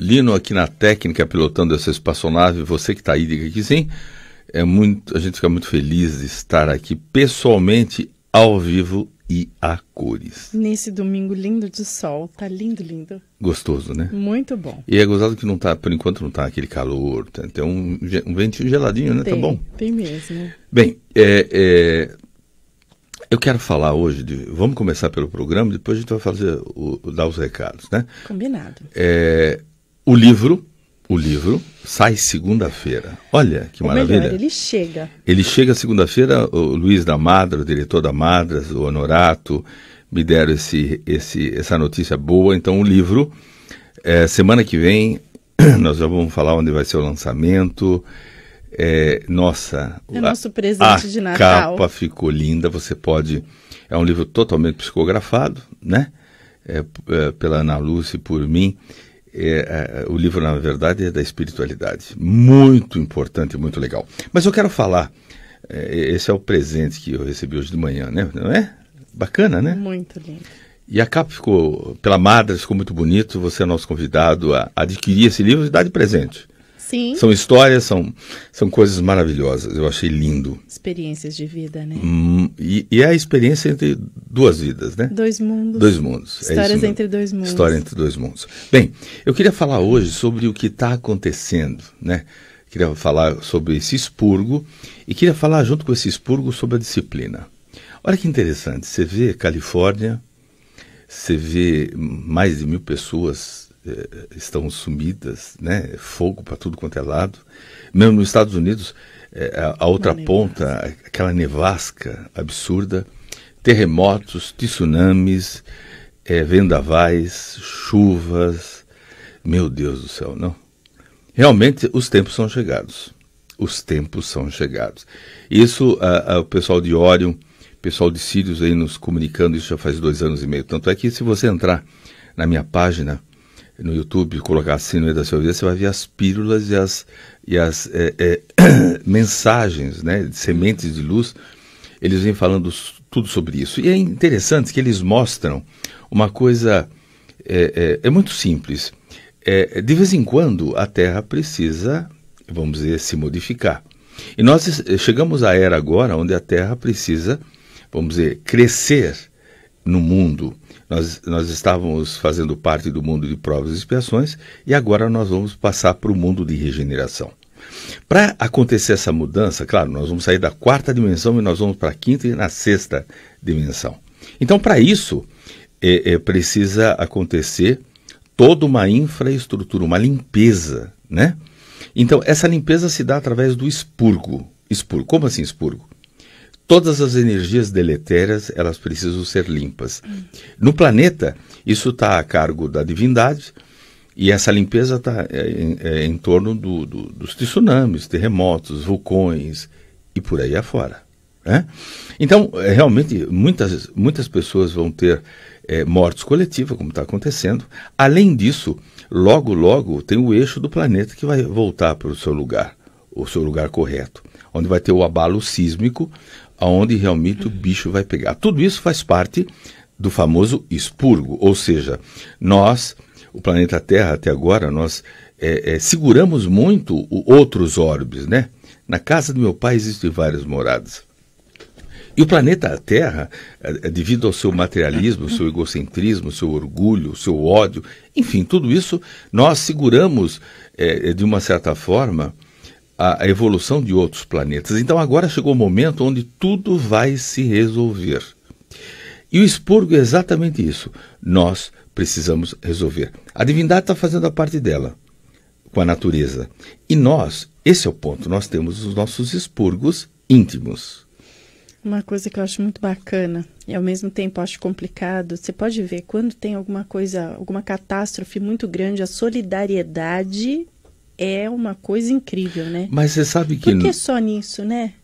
Lino aqui na técnica, pilotando essa espaçonave, você que está aí, diga que sim. É muito, a gente fica muito feliz de estar aqui pessoalmente, ao vivo e a cores. Nesse domingo lindo de sol, tá lindo, lindo. Gostoso, né? Muito bom. E é gostoso que não tá, por enquanto não tá aquele calor, tem, tá? tem um, um ventinho geladinho, né? Tá tem, tá bom? Tem mesmo. Bem, é, é, eu quero falar hoje, de, vamos começar pelo programa, depois a gente vai fazer o, dar os recados, né? Combinado. É, o livro, o livro sai segunda-feira. Olha que Ou maravilha. Melhor, ele chega. Ele chega segunda-feira, o Luiz da Madra, o diretor da Madras, o Honorato, me deram esse, esse, essa notícia boa. Então, o livro, é, semana que vem, nós já vamos falar onde vai ser o lançamento. É, nossa, é nosso presente a, de Natal. capa ficou linda. Você pode. É um livro totalmente psicografado, né? É, é, pela Ana Lúcia e por mim. É, é, o livro, na verdade, é da espiritualidade. Muito importante, muito legal. Mas eu quero falar, é, esse é o presente que eu recebi hoje de manhã, né? Não é? Bacana, né? Muito lindo. E a capa ficou, pela Madras, ficou muito bonito. Você é nosso convidado a adquirir esse livro e dar de presente. Sim. São histórias, são, são coisas maravilhosas. Eu achei lindo. Experiências de vida, né? Hum, e, e, é a experiência entre duas vidas, né? Dois mundos. Dois mundos. É histórias é entre dois mundos. História entre dois mundos. Bem, eu queria falar hoje sobre o que está acontecendo, né? Queria falar sobre esse expurgo e queria falar junto com esse expurgo sobre a disciplina. Olha que interessante, você vê Califórnia, você vê mais de mil pessoas eh, estão sumidas, né? fogo para tudo quanto é lado. Mesmo nos Estados Unidos, eh, a, a outra ponta, aquela nevasca absurda, terremotos, tsunamis, eh, vendavais, chuvas. Meu Deus do céu, não. Realmente, os tempos são chegados. Os tempos são chegados. Isso, a, a, o pessoal de Orion, o pessoal de Sirius aí nos comunicando isso já faz dois anos e meio. Tanto é que se você entrar na minha página no YouTube, colocar assim meio da Sua Vida, você vai ver as pílulas e as, e as é, é, mensagens, né, sementes de luz. Eles vêm falando tudo sobre isso. E é interessante que eles mostram uma coisa. É, é, é muito simples. É, de vez em quando a Terra precisa, vamos dizer, se modificar. E nós eh, chegamos à era agora onde a Terra precisa, vamos dizer, crescer no mundo nós, nós estávamos fazendo parte do mundo de provas e expiações e agora nós vamos passar para o mundo de regeneração. Para acontecer essa mudança, claro, nós vamos sair da quarta dimensão e nós vamos para a quinta e na sexta dimensão. Então, para isso, é, é, precisa acontecer toda uma infraestrutura, uma limpeza, né? Então, essa limpeza se dá através do expurgo. Expurgo. Como assim expurgo? todas as energias deletérias elas precisam ser limpas. No planeta, isso está a cargo da divindade e essa limpeza está é, em, é, em, torno do, do, dos tsunamis, terremotos, vulcões e por aí afora. Né? Então, é, realmente, muitas, muitas pessoas vão ter é, mortes coletivas, como está acontecendo. Além disso, logo, logo, tem o eixo do planeta que vai voltar para o seu lugar, o seu lugar correto, onde vai ter o abalo sísmico, aonde realmente o bicho vai pegar. Tudo isso faz parte do famoso expurgo, ou seja, nós, o planeta Terra até agora, nós é, é, seguramos muito outros orbes, né? Na casa do meu pai existem várias moradas. E o planeta Terra, é, é, devido ao seu materialismo, ao seu egocentrismo, ao seu orgulho, ao seu ódio, enfim, tudo isso, nós seguramos, é, é de uma certa forma, a, evolução de outros planetas. Então agora chegou o momento onde tudo vai se resolver. E o expurgo é exatamente isso. Nós precisamos resolver. A divindade está fazendo a parte dela com a natureza. E nós, esse é o ponto, nós temos os nossos expurgos íntimos. Uma coisa que eu acho muito bacana e ao mesmo tempo acho complicado, você pode ver quando tem alguma coisa, alguma catástrofe muito grande, a solidariedade é uma coisa incrível, né? Mas você sabe que. Por que só nisso, né?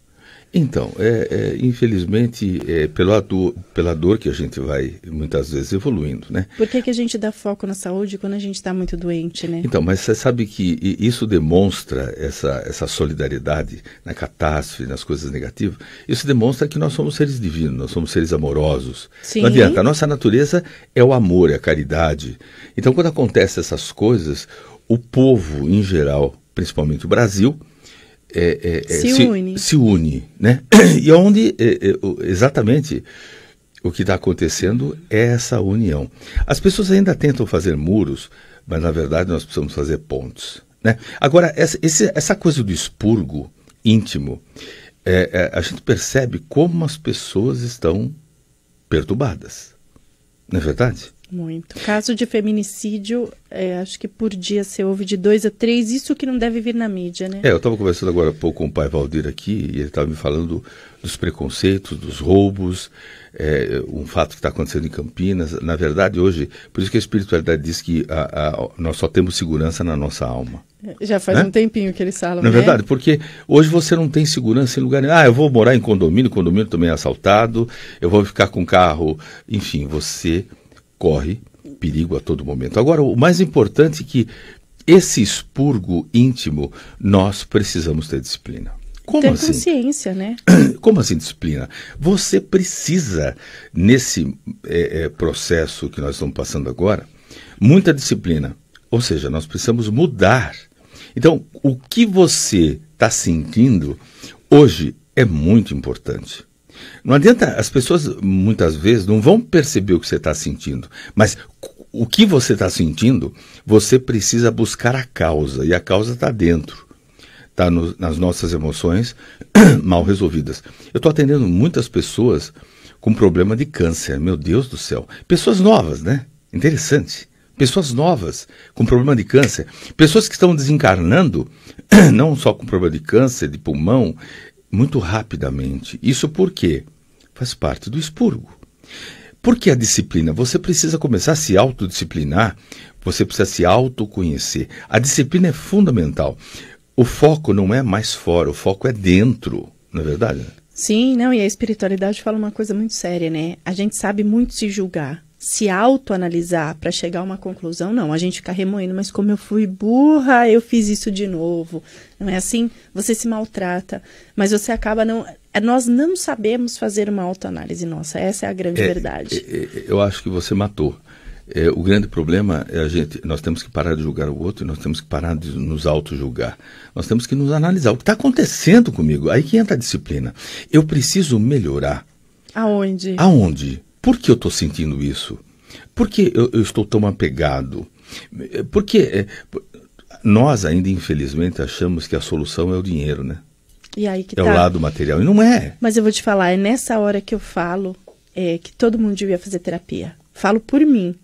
Então, é, é, infelizmente, é, pela, do, pela dor que a gente vai muitas vezes evoluindo, né? Por que, que a gente dá foco na saúde quando a gente está muito doente, né? Então, mas você sabe que isso demonstra essa, essa solidariedade na catástrofe, nas coisas negativas. Isso demonstra que nós somos seres divinos, nós somos seres amorosos. Sim. Não adianta, a nossa natureza é o amor, é a caridade. Então, quando acontecem essas coisas, o povo em geral, principalmente o Brasil, é, é, é se, se, une. se une. Né? E onde é, é, exatamente o que está acontecendo é essa união. As pessoas ainda tentam fazer muros, mas na verdade nós precisamos fazer pontes. Né? Agora, essa, essa coisa do expurgo íntimo, é, é, a gente percebe como as pessoas estão perturbadas. Não é verdade? Muito. Caso de feminicídio, é, acho que por dia você ouve de dois a três, isso que não deve vir na mídia, né? É, eu estava conversando agora há pouco com o pai Valdir aqui, e ele estava me falando dos preconceitos, dos roubos, é, um fato que está acontecendo em Campinas. Na verdade, hoje, por isso que a espiritualidade diz que a, a, nós só temos segurança na nossa alma. É, já faz né? um tempinho que eles falam. Na né? verdade, porque hoje você não tem segurança em lugar nenhum. Ah, eu vou morar em condomínio, condomínio também é assaltado, eu vou ficar com carro. Enfim, você corre perigo a todo momento. Agora, o mais importante é que esse expurgo íntimo nós precisamos ter disciplina. Como ter assim? consciência, né? Como assim disciplina? Você precisa, nesse é, é, processo que nós estamos passando agora, muita disciplina. Ou seja, nós precisamos mudar. Então, o que você está sentindo hoje é muito importante. Não adianta, as pessoas muitas vezes não vão perceber o que você está sentindo, mas o que você está sentindo, você precisa buscar a causa, e a causa está dentro, está no, nas nossas emoções mal resolvidas. Eu estou atendendo muitas pessoas com problema de câncer, meu Deus do céu. Pessoas novas, né? Interessante. Pessoas novas com problema de câncer, pessoas que estão desencarnando, não só com problema de câncer, de pulmão, muito rapidamente. Isso porque faz parte do expurgo. Porque a disciplina, você precisa começar a se autodisciplinar, você precisa se autoconhecer. A disciplina é fundamental. O foco não é mais fora, o foco é dentro, não é verdade? Sim, não, e a espiritualidade fala uma coisa muito séria, né? A gente sabe muito se julgar se autoanalisar para chegar a uma conclusão, não. A gente fica remoendo, mas como eu fui burra, eu fiz isso de novo. Não é assim? Você se maltrata, mas você acaba não. É, nós não sabemos fazer uma autoanálise nossa. Essa é a grande é, verdade. É, é, eu acho que você matou. É, o grande problema é a gente, nós temos que parar de julgar o outro nós temos que parar de nos auto-julgar. Nós temos que nos analisar. O que está acontecendo comigo? Aí que entra a disciplina. Eu preciso melhorar. Aonde? Aonde? por que eu estou sentindo isso? Por que eu, eu estou tão apegado? Porque é, nós ainda, infelizmente, achamos que a solução é o dinheiro, né? E aí que é tá. o lado material. E não é. Mas eu vou te falar, é nessa hora que eu falo é, que todo mundo devia fazer terapia. Falo por mim.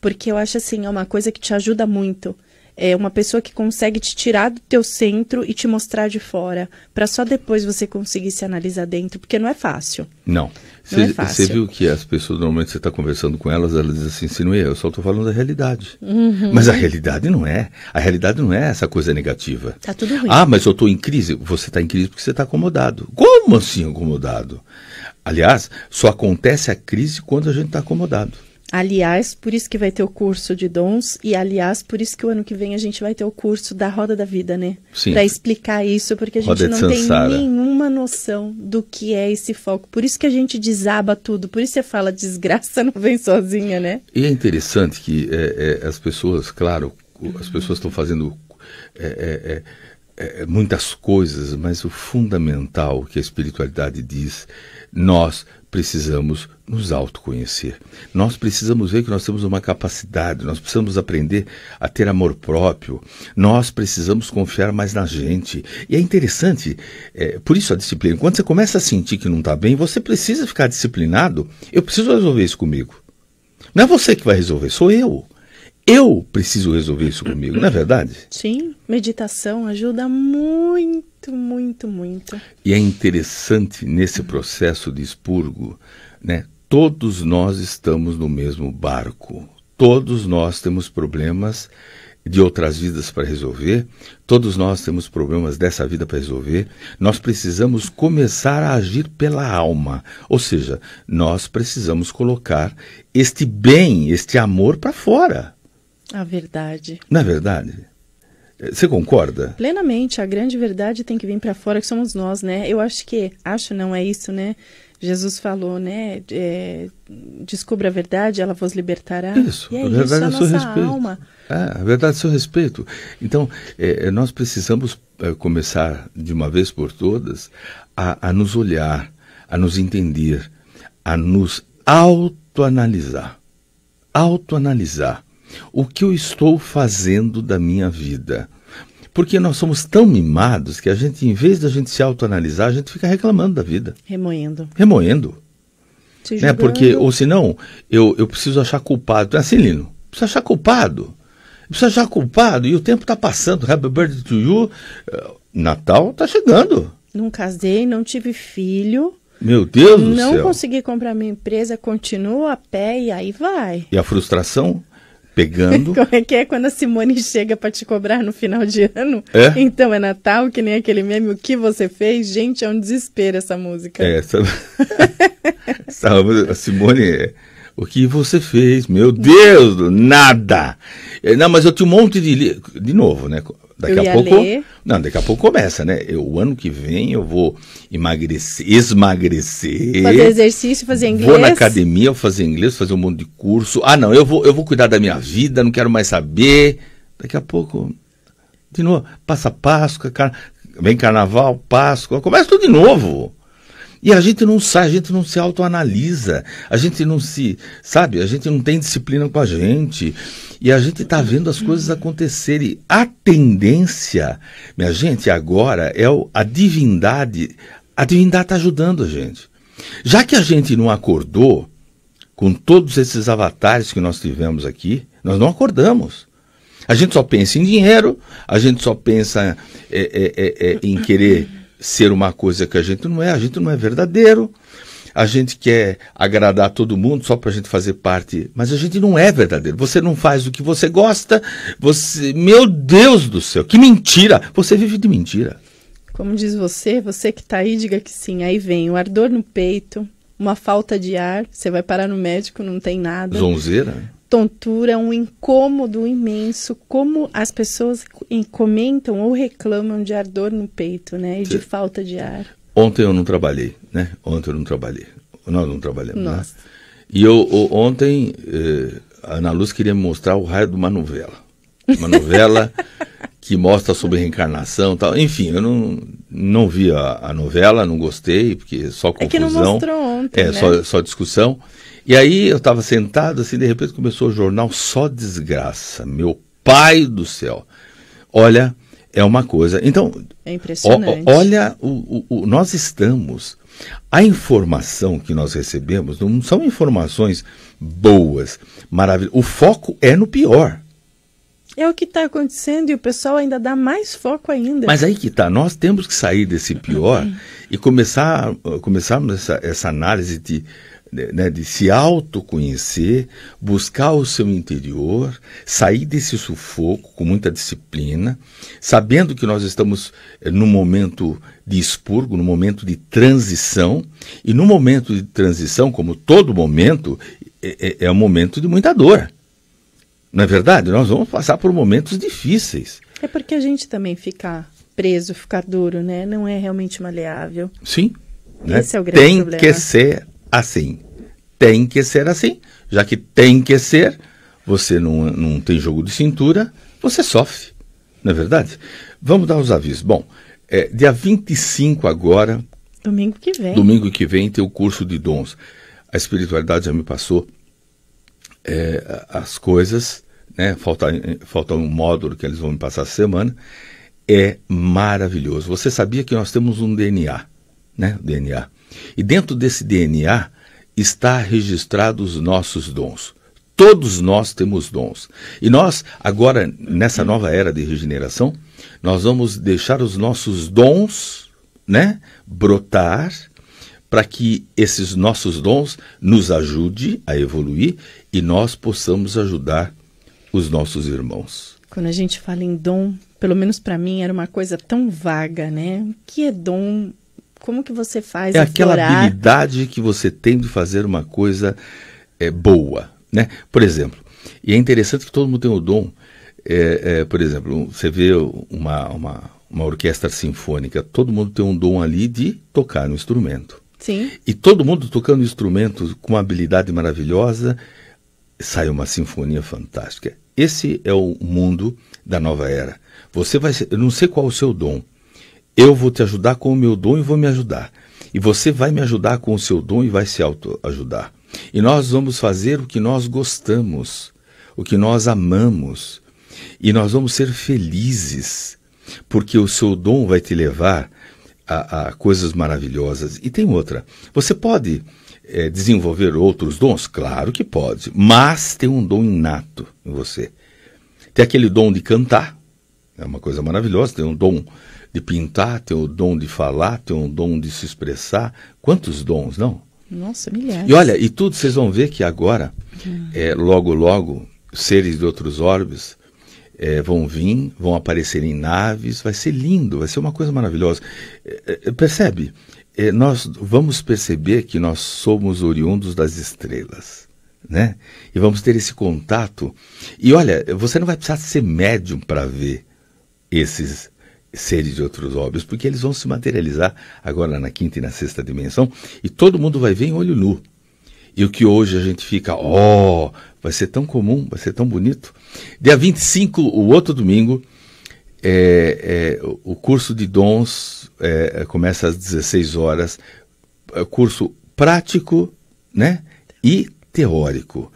Porque eu acho assim, é uma coisa que te ajuda muito é uma pessoa que consegue te tirar do teu centro e te mostrar de fora, para só depois você conseguir se analisar dentro, porque não é fácil. Não. Você é viu que as pessoas, normalmente você está conversando com elas, elas dizem assim, se não é, eu só estou falando da realidade. Uhum. Mas a realidade não é. A realidade não é essa coisa negativa. Tá tudo ruim. Ah, mas eu estou em crise. Você está em crise porque você está acomodado. Como assim acomodado? Aliás, só acontece a crise quando a gente está acomodado. Aliás, por isso que vai ter o curso de dons e aliás, por isso que o ano que vem a gente vai ter o curso da Roda da Vida, né? Sim. Para explicar isso, porque a gente não tem nenhuma noção do que é esse foco. Por isso que a gente desaba tudo, por isso você fala desgraça não vem sozinha, né? E é interessante que é, é, as pessoas, claro, as pessoas estão fazendo é, é, é é, é, muitas coisas, mas o fundamental que a espiritualidade diz, nós precisamos nos autoconhecer. Nós precisamos ver que nós temos uma capacidade, nós precisamos aprender a ter amor próprio, nós precisamos confiar mais na gente. E é interessante, é, por isso a disciplina. Quando você começa a sentir que não está bem, você precisa ficar disciplinado. Eu preciso resolver isso comigo. Não é você que vai resolver, sou eu. Eu preciso resolver isso comigo, não é verdade? Sim, meditação ajuda muito, muito, muito. E é interessante nesse processo de expurgo, né? Todos nós estamos no mesmo barco. Todos nós temos problemas de outras vidas para resolver, todos nós temos problemas dessa vida para resolver, nós precisamos começar a agir pela alma, ou seja, nós precisamos colocar este bem, este amor para fora. A verdade. Na é verdade. Você concorda? Plenamente. A grande verdade tem que vir para fora, que somos nós, né? Eu acho que, acho não é isso, né? Jesus falou, né? É, descubra a verdade, ela vos libertará. Isso. E é a verdade isso, é a nossa respeito. alma. É, a verdade é seu respeito. Então, é, é nós precisamos começar de uma vez por todas a, a nos olhar, a nos entender, a nos autoanalisar. Autoanalisar o que eu estou fazendo da minha vida. Porque nós somos tão mimados que a gente, em vez da gente se autoanalisar, a gente fica reclamando da vida. Remoendo. Remoendo. Se né? Porque, ou senão, eu, eu preciso achar culpado. É assim, Lino, preciso achar culpado. Preciso achar culpado e o tempo está passando. Happy birthday to you. Eh, Natal está chegando. Não casei, não tive filho. Meu Deus do não céu. Não consegui comprar minha empresa, continuo a pé e aí vai. E a frustração? pegando. Como é que é quando a Simone chega para te cobrar no final de ano? É? Então é Natal, que nem aquele meme, o que você fez? Gente, é um desespero essa música. É, essa, a Simone, é, o que você fez? Meu Deus, nada! É, não, mas eu tinha um monte de. Li... De novo, né? Daqui eu a pouco. Ler. Não, daqui a pouco começa, né? Eu, o ano que vem eu vou emagrecer, esmagrecer. Fazer exercício, fazer inglês. Vou na academia fazer inglês, fazer um monte de curso. Ah, não, eu vou, eu vou cuidar da minha vida, não quero mais saber. Daqui a pouco. De novo, passa Páscoa, car... vem carnaval, Páscoa, começa tudo de novo. E a gente não sai, a gente não se autoanalisa, a gente não se, sabe, a gente não tem disciplina com a gente. E a gente está vendo as coisas acontecerem. A tendência, minha gente, agora é a divindade. A divindade está ajudando a gente. Já que a gente não acordou com todos esses avatares que nós tivemos aqui, nós não acordamos. A gente só pensa em dinheiro, a gente só pensa é, é, é, é em querer ser uma coisa que a gente não é, a gente não é verdadeiro, a gente quer agradar todo mundo só para a gente fazer parte, mas a gente não é verdadeiro. Você não faz o que você gosta, você. Meu Deus do céu, que mentira! Você vive de mentira. Como diz você, você que está aí, diga que sim. Aí vem o ardor no peito, uma falta de ar, você vai parar no médico, não tem nada. Zonzeira? tontura, um incômodo imenso, como as pessoas comentam ou reclamam de ardor no peito, né? E de falta de ar. Ontem eu não trabalhei, né? Ontem eu não trabalhei. Nós não trabalhamos, né? Nossa. né? E eu, eu ontem eh, a Ana Luz queria me mostrar o raio de uma novela. Uma novela que mostra sobre reencarnação tal. Enfim, eu não, não vi a, a novela, não gostei, porque só confusão. É que não mostrou ontem, É, né? só, só discussão. E aí eu estava sentado, assim, de repente começou o jornal Só Desgraça. Meu pai do céu. Olha, é uma coisa. Então, é impressionante. O, olha, o, o, nós estamos. A informação que nós recebemos não são informações boas, maravilhosas. O foco é no pior. É o que está acontecendo e o pessoal ainda dá mais foco ainda. Mas aí que está, nós temos que sair desse pior e começar, começarmos essa, essa análise de né, né, de se autoconhecer, buscar o seu interior, sair desse sufoco com muita disciplina, sabendo que nós estamos eh, no momento de expurgo, no momento de transição, e no momento de transição, como todo momento, é, é, é, um momento de muita dor. Não é verdade? Nós vamos passar por momentos difíceis. É porque a gente também fica preso, ficar duro, né? Não é realmente maleável. Sim. Né? Esse é o grande Tem problema. que ser assim. Tem que ser assim. Já que tem que ser, você não, não tem jogo de cintura, você sofre. Não é verdade? Vamos dar os avisos. Bom, é, dia 25 agora. Domingo que vem. Domingo que vem tem o curso de dons. A espiritualidade já me passou é, as coisas, né? Falta, falta um módulo que eles vão me passar essa semana. É maravilhoso. Você sabia que nós temos um DNA, né? DNA. E dentro desse DNA está registrado os nossos dons. Todos nós temos dons. E nós, agora, nessa nova era de regeneração, nós vamos deixar os nossos dons né, brotar para que esses nossos dons nos ajude a evoluir e nós possamos ajudar os nossos irmãos. Quando a gente fala em dom, pelo menos para mim era uma coisa tão vaga, né? O que é dom? como que você faz? É aquela habilidade que você tem de fazer uma coisa é, boa, né? Por exemplo, e é interessante que todo mundo tem o dom. É, é, por exemplo, você vê uma, uma, uma orquestra sinfônica, todo mundo tem um dom ali de tocar no instrumento. Sim. E todo mundo tocando instrumentos com uma habilidade maravilhosa, sai uma sinfonia fantástica. Esse é o mundo da nova era. Você vai, eu não sei qual é o seu dom, eu vou te ajudar com o meu dom e vou me ajudar. E você vai me ajudar com o seu dom e vai se auto-ajudar. E nós vamos fazer o que nós gostamos, o que nós amamos. E nós vamos ser felizes, porque o seu dom vai te levar a, a coisas maravilhosas. E tem outra: você pode é, desenvolver outros dons? Claro que pode, mas tem um dom inato em você. Tem aquele dom de cantar, é uma coisa maravilhosa, tem um dom de pintar, tem o dom de falar, tem o dom de se expressar. Quantos dons, não? Nossa, milhares. E olha, e tudo, vocês vão ver que agora, uhum. é, logo, logo, seres de outros orbes é, vão vir, vão aparecer em naves, vai ser lindo, vai ser uma coisa maravilhosa. É, é, é percebe? É, nós vamos perceber que nós somos oriundos das estrelas. Né? E vamos ter esse contato. E olha, você não vai precisar ser médium para ver esses seres de outros óbvios, porque eles vão se materializar agora na quinta e na sexta dimensão e todo mundo vai ver em olho nu. E o que hoje a gente fica, ó, oh, vai ser tão comum, vai ser tão bonito. Dia 25, o outro domingo, é, é, o curso de dons é, é começa às 16 horas, é, curso prático né, e teórico.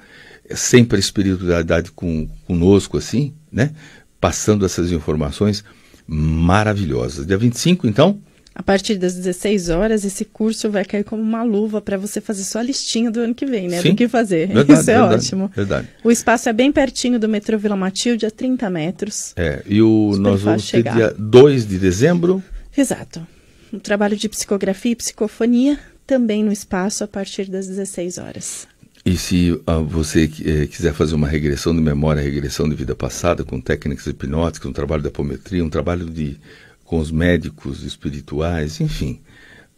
É sempre a espiritualidade com, conosco, assim, né, passando essas informações maravilhosas. Dia 25, então? A partir das 16 horas, esse curso vai cair como uma luva para você fazer sua listinha do ano que vem, né? Sim. Do que fazer. Verdade, Isso é verdade, ótimo. Verdade. O espaço é bem pertinho do metrô Vila Matilde, a 30 metros. É, e o, Super nós vamos ter dia 2 de dezembro. Exato. Um trabalho de psicografia e psicofonia também no espaço a partir das 16 horas. E se ah, você eh, quiser fazer uma regressão de memória, regressão de vida passada, com técnicas hipnóticas, um trabalho de apometria, um trabalho de, com os médicos espirituais, enfim,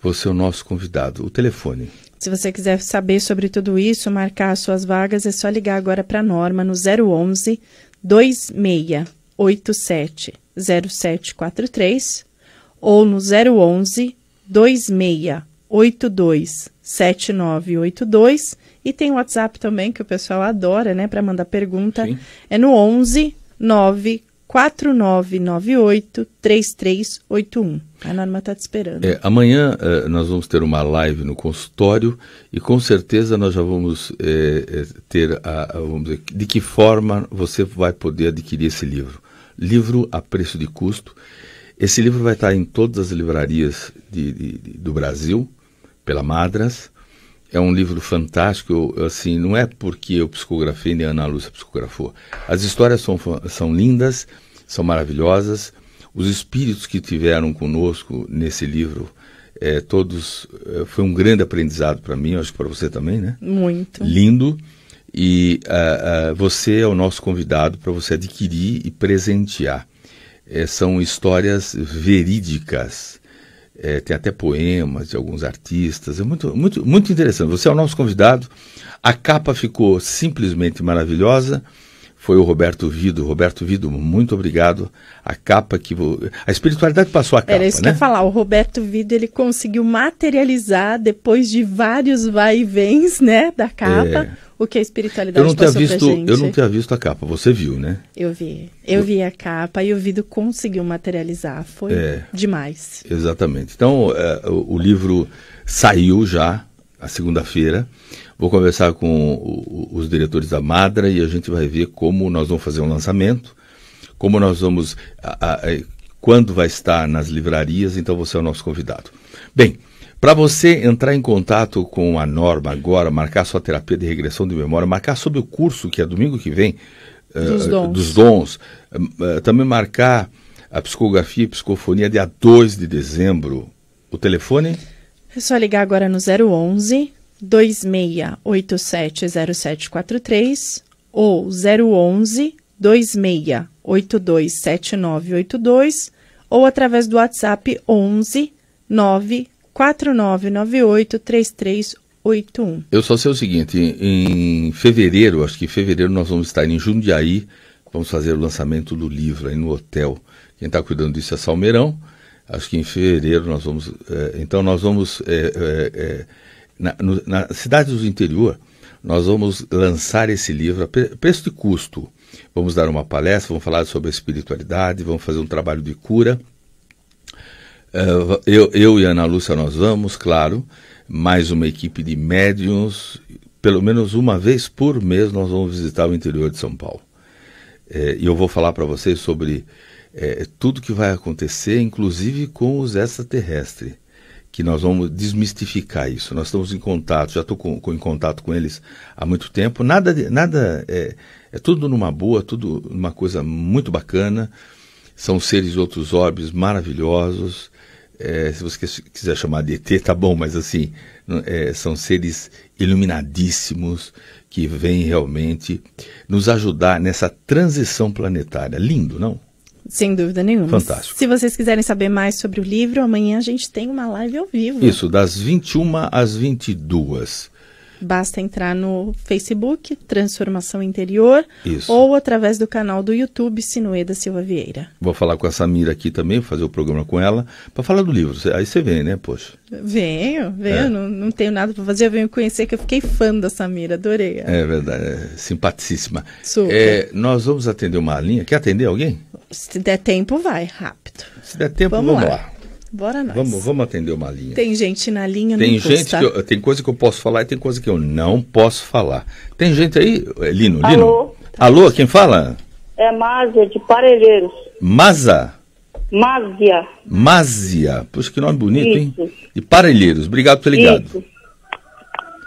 você é o nosso convidado. O telefone. Se você quiser saber sobre tudo isso, marcar as suas vagas, é só ligar agora para a Norma no 011 2687 0743 ou no 011 2682 7982 e tem o WhatsApp também, que o pessoal adora, né, para mandar pergunta. Sim. É no 11 9 4998-3381. A Norma está te esperando. É, amanhã eh, nós vamos ter uma live no consultório e com certeza nós já vamos eh, eh, ter a, a, vamos dizer, de que forma você vai poder adquirir esse livro. Livro a preço de custo. Esse livro vai estar em todas as livrarias de, de, de, do Brasil, pela Madras é um livro fantástico, assim, não é porque eu psicografei nem a Ana Lúcia psicografou. As histórias são, são lindas, são maravilhosas. Os espíritos que tiveram conosco nesse livro, é, todos, é, foi um grande aprendizado para mim, acho que para você também, né? Muito. Lindo. E uh, uh, você é o nosso convidado para você adquirir e presentear. É, são histórias verídicas é, tem até poemas de alguns artistas. É muito, muito, muito interessante. Você é o nosso convidado. A capa ficou simplesmente maravilhosa foi o Roberto Vido. Roberto Vido, muito obrigado. A capa que. A espiritualidade passou a capa. Era isso né? que eu ia né? falar. O Roberto Vido ele conseguiu materializar, depois de vários vai e vens, né, da capa, é... o que a espiritualidade eu não passou visto, pra gente. Eu não tinha visto a capa, você viu, né? Eu vi. Eu, eu... vi a capa e o Vido conseguiu materializar. Foi é... demais. Exatamente. Então, é, o, o livro saiu já a segunda-feira. Vou conversar com o, os diretores da Madra e a gente vai ver como nós vamos fazer um lançamento, como nós vamos. A, a, quando vai estar nas livrarias, então você é o nosso convidado. Bem, para você entrar em contato com a Norma agora, marcar sua terapia de regressão de memória, marcar sobre o curso que é domingo que vem, eh, dos uh, dons, dos dons uh, também marcar a psicografia e psicofonia dia 2 de dezembro. O telefone? É só ligar agora no 011 26870743 ou 011 26827982 ou através do WhatsApp 11 94998 3381. Eu só sei o seguinte, em fevereiro, acho que em fevereiro nós vamos estar em Jundiaí, vamos fazer o lançamento do livro aí no hotel. Quem está cuidando disso é Salmeirão acho que em fevereiro nós vamos. É, então nós vamos é, é, é, na, no, na cidade do interior nós vamos lançar esse livro a preço e custo. Vamos dar uma palestra, vamos falar sobre a espiritualidade, vamos fazer um trabalho de cura. É, eu, eu e Ana Lúcia nós vamos, claro, mais uma equipe de médiums. Pelo menos uma vez por mês nós vamos visitar o interior de São Paulo. e eu vou falar para vocês sobre é, tudo que vai acontecer, inclusive com os extraterrestres, que nós vamos desmistificar isso. Nós estamos em contato, já estou com, com, em contato com eles há muito tempo. Nada, nada é, é tudo numa boa, tudo numa coisa muito bacana. São seres de outros orbes maravilhosos. É, se você quiser chamar de ET, tá bom, mas assim, é, são seres iluminadíssimos que vêm realmente nos ajudar nessa transição planetária. Lindo, não? Sem dúvida nenhuma. Fantástico. Se vocês quiserem saber mais sobre o livro, amanhã a gente tem uma live ao vivo. Isso, das 21 às 22. Basta entrar no Facebook, Transformação Interior, Isso. ou através do canal do YouTube Sinueda Silva Vieira. Vou falar com a Samira aqui também, fazer o programa com ela, para falar do livro. Aí você vem, né, poxa? Venho, venho, é. não, não, tenho nada para fazer, eu venho conhecer que eu fiquei fã da Samira, adorei. É verdade, é simpaticíssima. É, nós vamos atender uma linha. Quer atender alguém? Se der tempo, vai, rápido. Se der tempo, vamos, vamos lá. lá. Bora nós. Vamos, vamos atender uma linha. Tem gente na linha, tem gente eu, Tem coisa que eu posso falar e tem coisa que eu não posso falar. Tem gente aí, é, Lino? Alô? Lino? Alô, quem fala? É Másia, de Parelheiros. Maza? Másia. Mázia. Puxa que nome bonito, Isso. hein? E Parelheiros. Obrigado por ter ligado. Isso.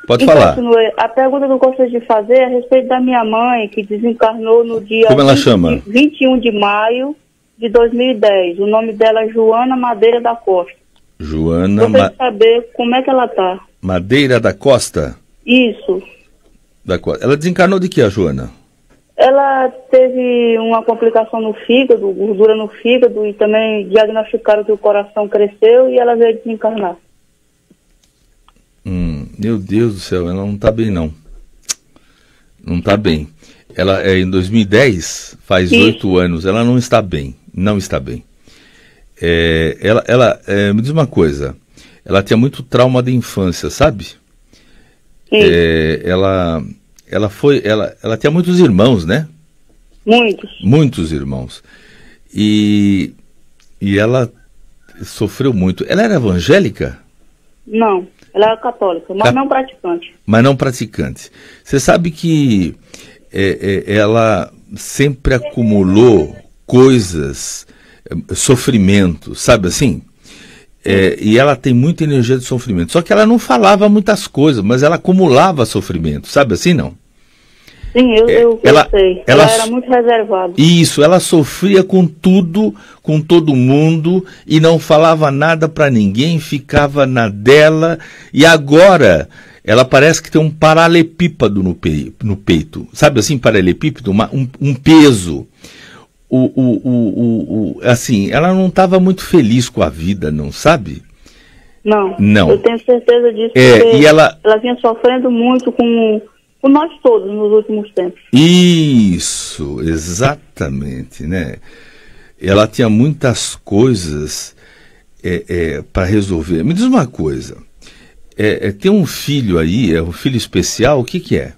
Pode e falar. Continue. A pergunta que eu gostaria de fazer é a respeito da minha mãe, que desencarnou no dia Como ela 20, chama? 21 de maio de 2010. O nome dela é Joana Madeira da Costa. Joana Madeira. saber como é que ela tá. Madeira da Costa? Isso. Da Ela desencarnou de que, a Joana? Ela teve uma complicação no fígado, gordura no fígado, e também diagnosticaram que o coração cresceu e ela veio desencarnar. Hum, meu Deus do céu, ela não está bem, não. Não está bem. Ela, é, em 2010, faz oito anos, ela não está bem não está bem. É, ela, ela é, me diz uma coisa. Ela tinha muito trauma da infância, sabe? É, ela, ela foi, ela, ela tinha muitos irmãos, né? Muitos. Muitos irmãos. E, e ela sofreu muito. Ela era evangélica? Não, ela era católica, mas não praticante. Mas não praticante. Você sabe que é, é, ela sempre acumulou coisas, eh, sofrimento, sabe assim? É, e ela tem muita energia de sofrimento. Só que ela não falava muitas coisas, mas ela acumulava sofrimento, sabe assim não? Sim, eu, é, eu ela, sei. Ela, ela era muito reservada. Isso, ela sofria com tudo, com todo mundo e não falava nada para ninguém, ficava na dela. E agora ela parece que tem um paralepípedo no, pe, no peito. Sabe assim, paralepípedo? Uma, um, um peso o, o, o, o assim, ela não estava muito feliz com a vida, não sabe? Não. Não. Eu tenho certeza disso. É, e ela... ela vinha sofrendo muito com, com nós todos nos últimos tempos. Isso, exatamente, né? Ela tinha muitas coisas é, é, para resolver. Me diz uma coisa. É, é, tem um filho aí, é um filho especial, o que, que é?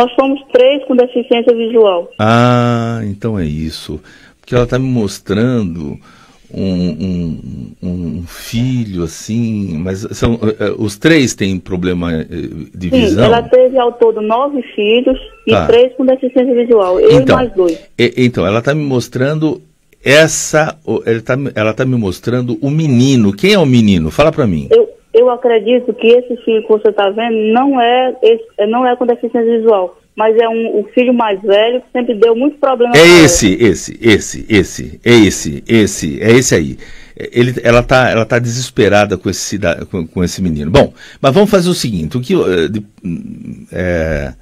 Nós somos três com deficiência visual. Ah, então é isso. Porque ela está me mostrando um, um, um, filho, assim, mas são é, os três têm problema é, de Sim, visão? ela teve ao todo nove filhos e tá. três com deficiência visual, eu então, e mais dois. E, então, ela está me mostrando essa, ela está ela tá me mostrando o menino. Quem é o menino? Fala para mim. Eu, eu acredito que esse filho que você está vendo não é, esse, não é com deficiência visual, mas é um, um filho mais velho que sempre deu muito problema. É esse, esse, esse, esse, é esse, esse, é esse aí. Ele, ela está ela tá desesperada com esse, com, com, esse menino. Bom, mas vamos fazer o seguinte: o que. É,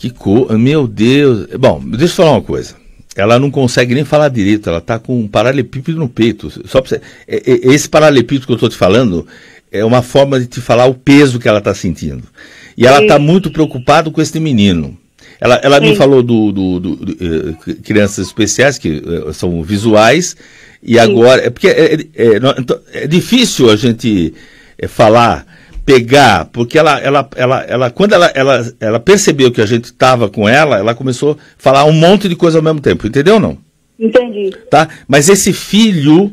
que Meu Deus. Bom, deixa eu falar uma coisa ela não consegue nem falar direito, ela está com um paralelepípedo no peito. Só você... É, é, esse paralelepípedo que eu estou te falando é uma forma de te falar o peso que ela está sentindo. E ela está muito preocupada com esse menino. Ela, ela me falou do, do, do, do eh, crianças especiais, que eh, são visuais, e Sim. agora. É porque é, é, é, então, é difícil a gente eh, falar pegar, porque ela, ela, ela, ela quando ela, ela, ela percebeu que a gente estava com ela, ela começou a falar um monte de coisa ao mesmo tempo, entendeu ou não? Entendi. Tá? Mas esse filho,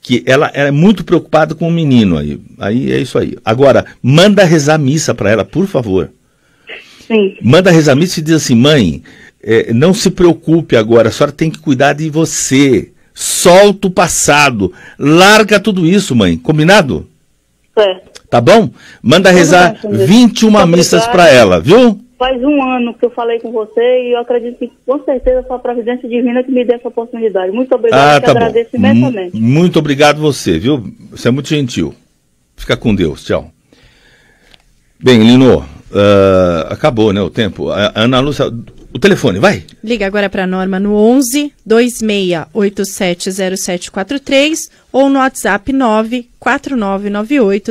que ela, ela é muito preocupada com o menino aí. Aí é isso aí. Agora, manda rezar missa para ela, por favor. Sim. Manda rezar missa e diz assim, mãe, é, não se preocupe agora, a senhora tem que cuidar de você. Solta o passado. Larga tudo isso, mãe. Combinado? Certo. É. Tá bom? Manda Tudo rezar bem, 21 Muito missas para ela, viu? Faz um ano que eu falei com você e eu acredito que com certeza foi a providência divina que me deu essa oportunidade. Muito obrigado, ah, tá agradeço imensamente. muito obrigado você, viu? Você é muito gentil. Fica com Deus, tchau. Bem, Lino, uh, acabou né, o tempo. A Ana Lúcia, o telefone, vai. Liga agora para a Norma no 11 26870743 ou no WhatsApp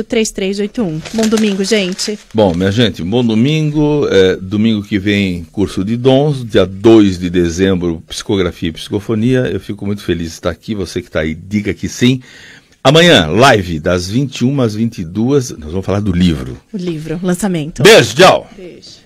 3381. Bom domingo, gente. Bom, minha gente, bom domingo. É, domingo que vem, curso de dons, dia 2 de dezembro, psicografia e psicofonia. Eu fico muito feliz de estar aqui. Você que está aí, diga que sim. Amanhã, live das 21 às 22, nós vamos falar do livro. O livro, lançamento. Beijo, tchau. Beijo.